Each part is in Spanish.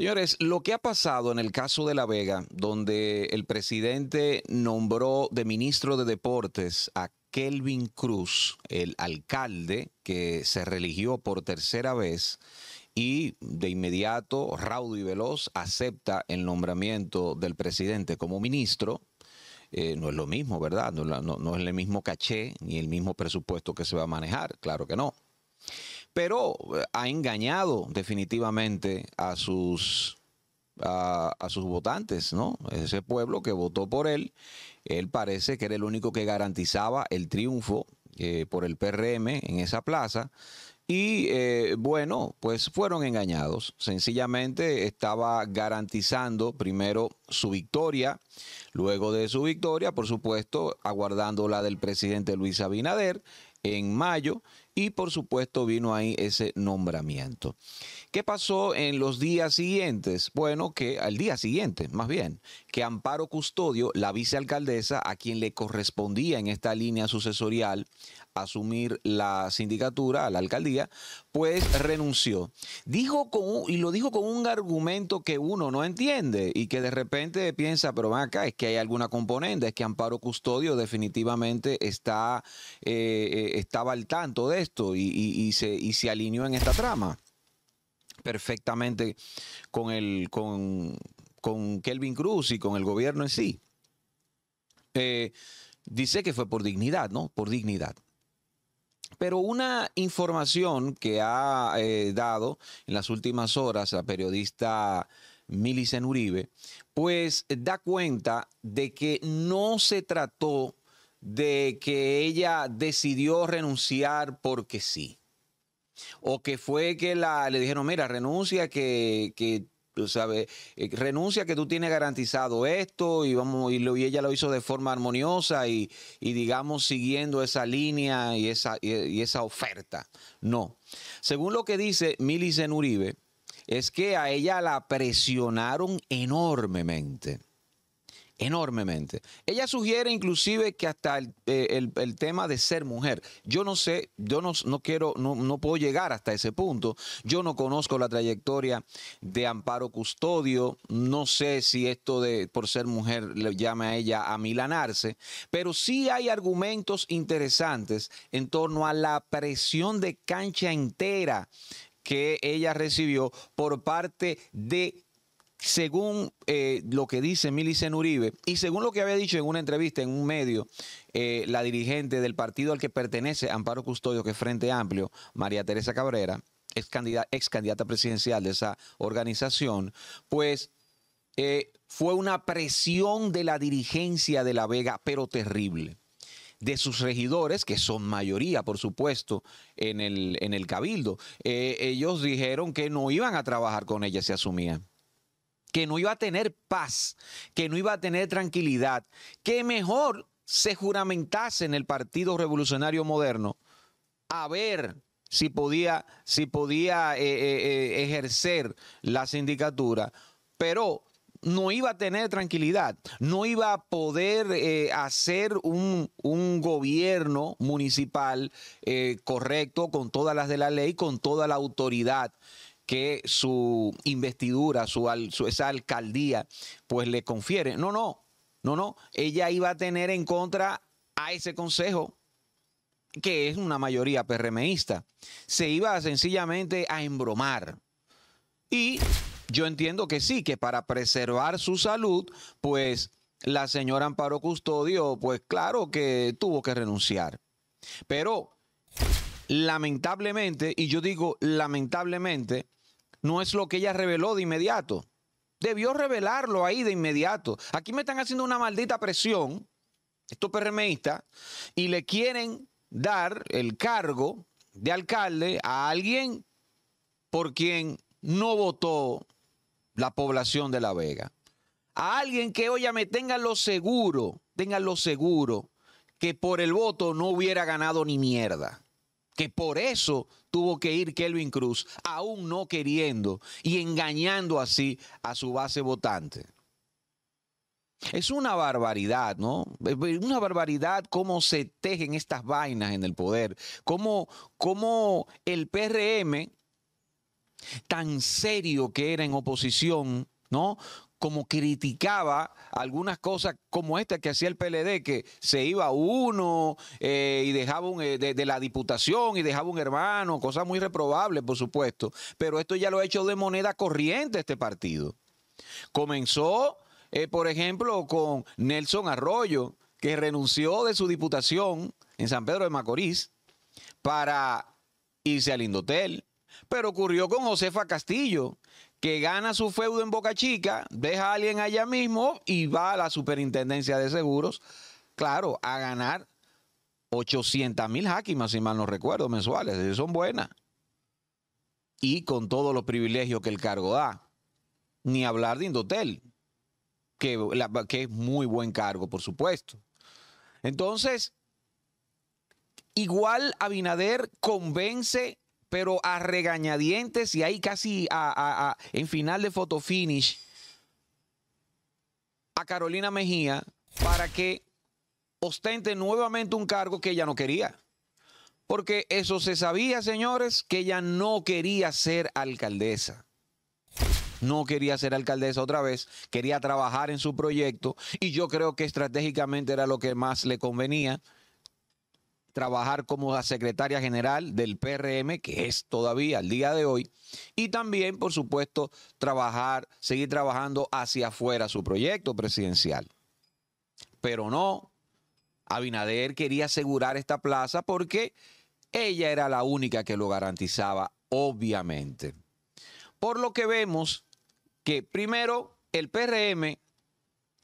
Señores, lo que ha pasado en el caso de La Vega, donde el presidente nombró de ministro de Deportes a Kelvin Cruz, el alcalde que se religió por tercera vez y de inmediato, raudo y veloz, acepta el nombramiento del presidente como ministro, eh, no es lo mismo, ¿verdad? No, no, es el mismo caché ni el mismo presupuesto que se va a manejar, claro que no pero eh, ha engañado definitivamente a sus, a, sus votantes, ¿no? Ese pueblo que votó por él, él parece que era el único que garantizaba el triunfo eh, por el PRM en esa plaza. Y eh, bueno, pues fueron engañados. Sencillamente estaba garantizando primero su victoria, luego de su victoria, por supuesto, aguardando la del presidente Luis Abinader en mayo y por supuesto vino ahí ese nombramiento. ¿Qué pasó en los días siguientes? Bueno, que al día siguiente, más bien, que Amparo Custodio, la vicealcaldesa, a quien le correspondía en esta línea sucesorial, asumir la sindicatura, la alcaldía, pues renunció. Dijo con y lo dijo con un argumento que uno no entiende y que de repente piensa, pero ven acá, es que hay alguna componente, es que Amparo Custodio definitivamente está, eh, eh, estaba al tanto de esto y, se, se alineó en esta trama perfectamente con, el, con, Kelvin Cruz y con el gobierno en sí. Eh, dice que fue por dignidad, ¿no? Por dignidad. Pero una información que ha eh, dado en las últimas horas la periodista Milicen Uribe, pues da cuenta de que no se trató de que ella decidió renunciar porque sí. O que fue que la, le dijeron, mira, renuncia, que, que eh, renuncia que tú tienes garantizado esto y vamos y, y ella lo hizo de forma armoniosa y, digamos siguiendo esa línea y esa, y, esa oferta. No. Según lo que dice Milice Uribe, es que a ella la presionaron enormemente enormemente. Ella sugiere inclusive que hasta eh, el, tema de ser mujer. Yo no sé, yo no, no quiero, no, no, puedo llegar hasta ese punto. Yo no conozco la trayectoria de Amparo Custodio, no sé si esto de por ser mujer le llama a ella a milanarse, pero sí hay argumentos interesantes en torno a la presión de cancha entera que ella recibió por parte de según eh, lo que dice Milicen Uribe y según lo que había dicho en una entrevista en un medio, eh, la dirigente del partido al que pertenece Amparo Custodio, que es Frente Amplio, María Teresa Cabrera, ex candidata, ex candidata presidencial de esa organización, pues eh, fue una presión de la dirigencia de La Vega, pero terrible de sus regidores, que son mayoría, por supuesto, en el, en el cabildo. ellos dijeron que no iban a trabajar con ella se asumía que no iba a tener paz, que no iba a tener tranquilidad, que mejor se juramentase en el Partido Revolucionario Moderno a ver si podía, si podía eh, eh, eh, ejercer la sindicatura, pero no iba a tener tranquilidad, no iba a poder hacer un, un, gobierno municipal correcto, con todas las de la ley, con toda la autoridad que su investidura, su, esa alcaldía, pues le confiere. No, no, no, no. Ella iba a tener en contra a ese consejo que es una mayoría PRMista. Se iba sencillamente a embromar. Y yo entiendo que sí, que para preservar su salud, pues la señora Amparo Custodio, pues claro que tuvo que renunciar. Pero lamentablemente, y yo digo lamentablemente, no es lo que ella reveló de inmediato. Debió revelarlo ahí de inmediato. Aquí me están haciendo una maldita presión, estos PRMistas, y le quieren dar el cargo de alcalde a alguien por quien no votó la población de La Vega. A alguien que, óyame, me lo seguro, tengan lo seguro, que por el voto no hubiera ganado ni mierda que por eso tuvo que ir Kelvin Cruz, aún no queriendo y engañando así a su base votante. Es una barbaridad, ¿no? Una barbaridad cómo se tejen estas vainas en el poder, cómo, cómo el PRM, tan serio que era en oposición, ¿no? como criticaba algunas cosas como esta que hacía el PLD, que se iba uno eh, y dejaba eh, de, la diputación y dejaba un hermano, cosas muy reprobables, por supuesto. Pero esto ya lo ha hecho de moneda corriente este partido. Comenzó, eh, por ejemplo, con Nelson Arroyo, que renunció de su diputación en San Pedro de Macorís para irse al Indotel. Pero ocurrió con Josefa Castillo, que gana su feudo en Boca Chica, deja a alguien allá mismo y va a la superintendencia de seguros, claro, a ganar 800 mil hakimas, si mal no recuerdo, mensuales. son buenas. Y con todos los privilegios que el cargo da. Ni hablar de Indotel, que, que es muy buen cargo, por supuesto. Entonces, igual Abinader convence pero a regañadientes y ahí casi en final de foto finish a Carolina Mejía para que ostente nuevamente un cargo que ella no quería. Porque eso se sabía, señores, que ella no quería ser alcaldesa. No quería ser alcaldesa otra vez, quería trabajar en su proyecto y yo creo que estratégicamente era lo que más le convenía trabajar como la secretaria general del PRM, que es todavía al día de hoy, y también, por supuesto, trabajar, seguir trabajando hacia afuera su proyecto presidencial. Pero no, Abinader quería asegurar esta plaza porque ella era la única que lo garantizaba, obviamente. Por lo que vemos que primero el PRM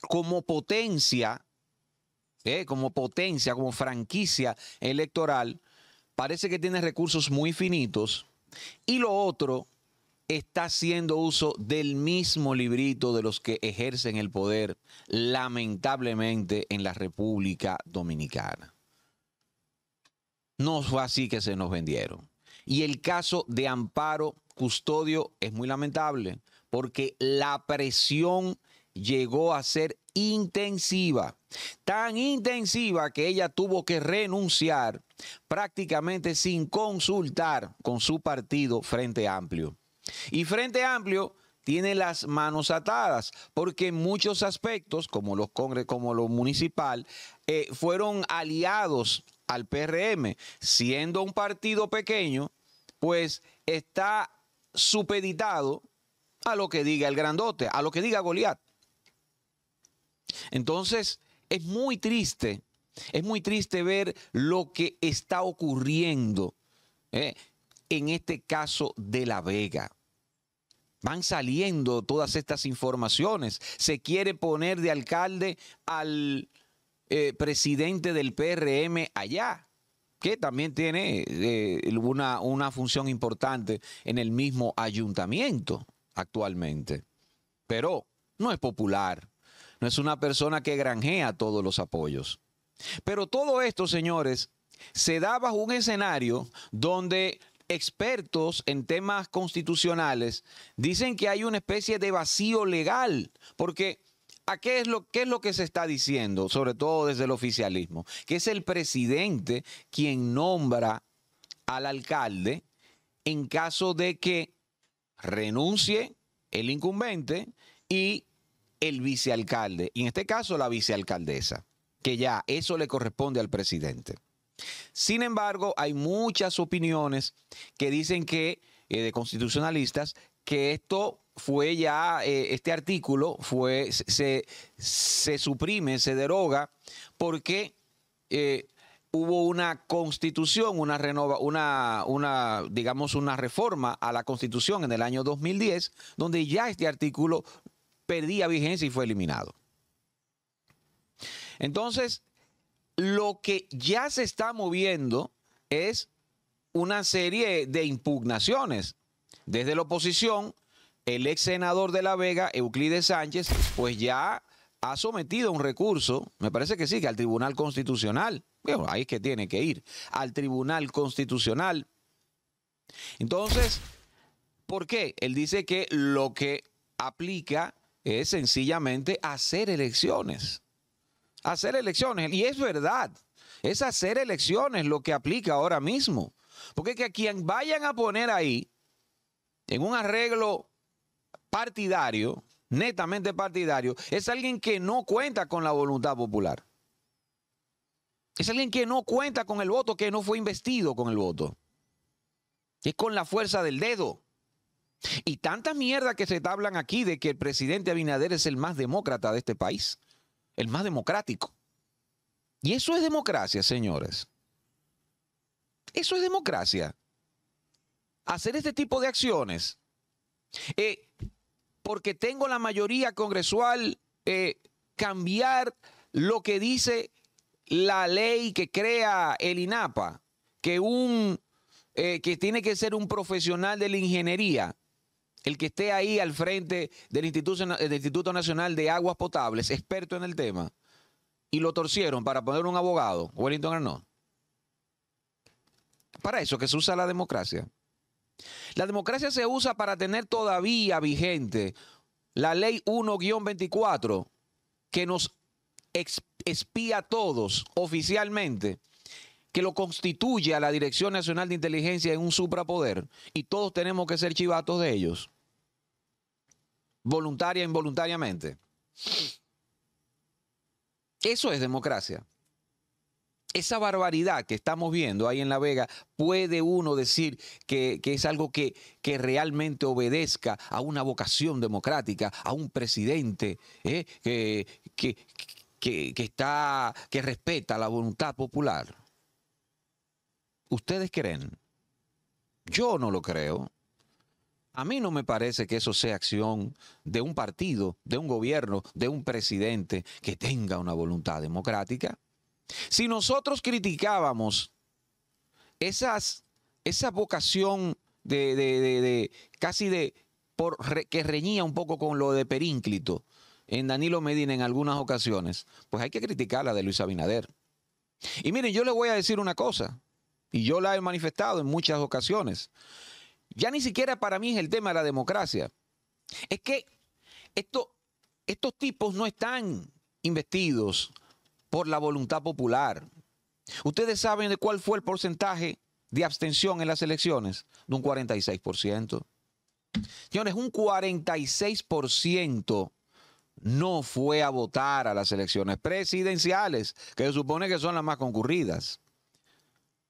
como potencia como potencia, como franquicia electoral, parece que tiene recursos muy finitos. Y lo otro, está haciendo uso del mismo librito de los que ejercen el poder, lamentablemente, en la República Dominicana. No fue así que se nos vendieron. Y el caso de Amparo Custodio es muy lamentable, porque la presión llegó a ser intensiva, tan intensiva que ella tuvo que renunciar prácticamente sin consultar con su partido Frente Amplio. Y Frente Amplio tiene las manos atadas, porque en muchos aspectos, como los congres, como lo municipal, eh, fueron aliados al PRM, siendo un partido pequeño, pues está supeditado a lo que diga el grandote, a lo que diga Goliat. Entonces, es muy triste, es muy triste ver lo que está ocurriendo ¿eh? en este caso de La Vega. Van saliendo todas estas informaciones. Se quiere poner de alcalde al eh, presidente del PRM allá, que también tiene eh, una función importante en el mismo ayuntamiento actualmente. Pero no es popular. No es una persona que granjea todos los apoyos. Pero todo esto, señores, se da bajo un escenario donde expertos en temas constitucionales dicen que hay una especie de vacío legal, porque ¿a qué es lo, qué es lo que se está diciendo, sobre todo desde el oficialismo? Que es el presidente quien nombra al alcalde en caso de que renuncie el incumbente y el vicealcalde, y en este caso la vicealcaldesa, que ya eso le corresponde al presidente. Sin embargo, hay muchas opiniones que dicen que, eh, de constitucionalistas, que esto fue ya, eh, este artículo fue, se, suprime, se deroga, porque eh, hubo una constitución, una renova, una, una, digamos, una reforma a la constitución en el año 2010, donde ya este artículo perdía vigencia y fue eliminado. Entonces, lo que ya se está moviendo es una serie de impugnaciones. Desde la oposición, el ex senador de La Vega, Euclides Sánchez, pues ya ha sometido un recurso, me parece que sí, que al Tribunal Constitucional, bueno, ahí es que tiene que ir, al Tribunal Constitucional. Entonces, ¿por qué? Él dice que lo que aplica es sencillamente hacer elecciones. Hacer elecciones. Y es verdad, es hacer elecciones lo que aplica ahora mismo. Porque que a quien vayan a poner ahí, en un arreglo partidario, netamente partidario, es alguien que no cuenta con la voluntad popular. Es alguien que no cuenta con el voto, que no fue investido con el voto. Es con la fuerza del dedo. Y tanta mierda que se hablan aquí de que el presidente Abinader es el más demócrata de este país, el más democrático. Y eso es democracia, señores. Eso es democracia. Hacer este tipo de acciones. Eh, porque tengo la mayoría congresual, eh, cambiar lo que dice la ley que crea el INAPA, que un eh, que tiene que ser un profesional de la ingeniería el que esté ahí al frente del Instituto, Nacional de Aguas Potables, experto en el tema, y lo torcieron para poner un abogado, Wellington Arnold. Para eso que se usa la democracia. La democracia se usa para tener todavía vigente la ley 1-24 que nos espía a todos oficialmente, que lo constituye a la Dirección Nacional de Inteligencia en un suprapoder y todos tenemos que ser chivatos de ellos voluntaria e involuntariamente. Eso es democracia. Esa barbaridad que estamos viendo ahí en La Vega, ¿puede uno decir que, es algo que, realmente obedezca a una vocación democrática, a un presidente eh, que, está, que respeta la voluntad popular? ¿Ustedes creen? Yo no lo creo. A mí no me parece que eso sea acción de un partido, de un gobierno, de un presidente que tenga una voluntad democrática. Si nosotros criticábamos esas, esa vocación de, casi de por, que reñía un poco con lo de Perínclito en Danilo Medina en algunas ocasiones, pues hay que criticar la de Luis Abinader. Y miren, yo le voy a decir una cosa, y yo la he manifestado en muchas ocasiones. Ya ni siquiera para mí es el tema de la democracia. Es que estos tipos no están investidos por la voluntad popular. Ustedes saben de cuál fue el porcentaje de abstención en las elecciones, de un 46%. Señores, un 46% no fue a votar a las elecciones presidenciales, que se supone que son las más concurridas.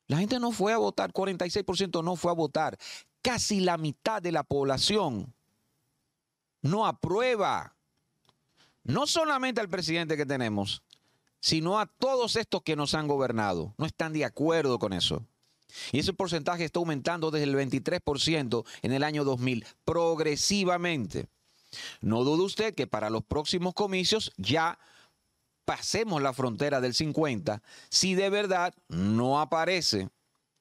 La gente no fue a votar, 46% no fue a votar. Casi la mitad de la población no aprueba no solamente al presidente que tenemos, sino a todos estos que nos han gobernado. No están de acuerdo con eso. Y ese porcentaje está aumentando desde el 23% en el año 2000, progresivamente. No dude usted que para los próximos comicios ya pasemos la frontera del 50 si de verdad no aparece,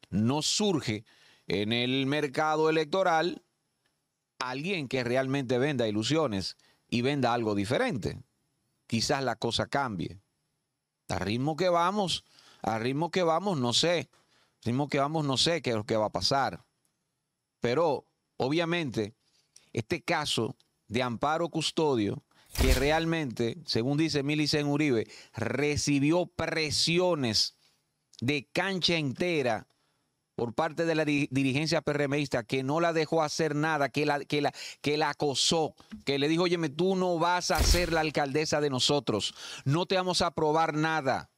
no surge en el mercado electoral alguien que realmente venda ilusiones y venda algo diferente. Quizás la cosa cambie. A ritmo que vamos, a ritmo que vamos, no sé. A ritmo que vamos, no sé qué es lo que va a pasar. Pero, obviamente, este caso de Amparo Custodio que realmente, según dice Milicen Uribe, recibió presiones de cancha entera por parte de la dirigencia PRMista que no la dejó hacer nada, que la, que la, que la acosó, que le dijo, oye, tú no vas a ser la alcaldesa de nosotros, no te vamos a aprobar nada,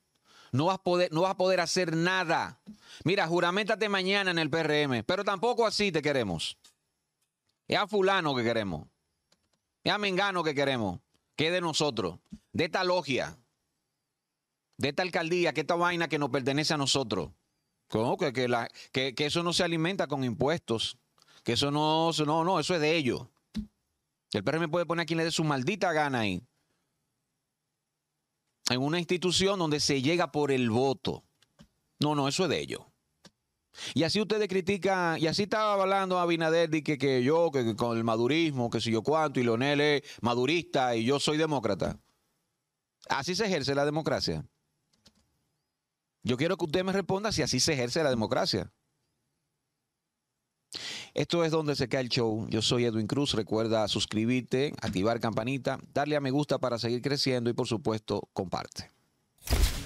no vas, poder, no vas a poder hacer nada. Mira, juramentate mañana en el PRM, pero tampoco así te queremos. Es a fulano que queremos, es a mengano que queremos. ¿Qué de nosotros? De esta logia, de esta alcaldía, que esta vaina que nos pertenece a nosotros. Que, que, que eso no se alimenta con impuestos. Que eso no, no, no, eso es de ellos. El PRM puede poner a quien le dé su maldita gana ahí. En una institución donde se llega por el voto. No, no, eso es de ellos. Y así ustedes critican, y así estaba hablando Abinader de que, que yo, que, con el madurismo, que si yo cuánto, y Leonel es madurista y yo soy demócrata. Así se ejerce la democracia. Yo quiero que usted me responda si así se ejerce la democracia. Esto es donde se cae el show. Yo soy Edwin Cruz. Recuerda suscribirte, activar campanita, darle a me gusta para seguir creciendo y por supuesto comparte.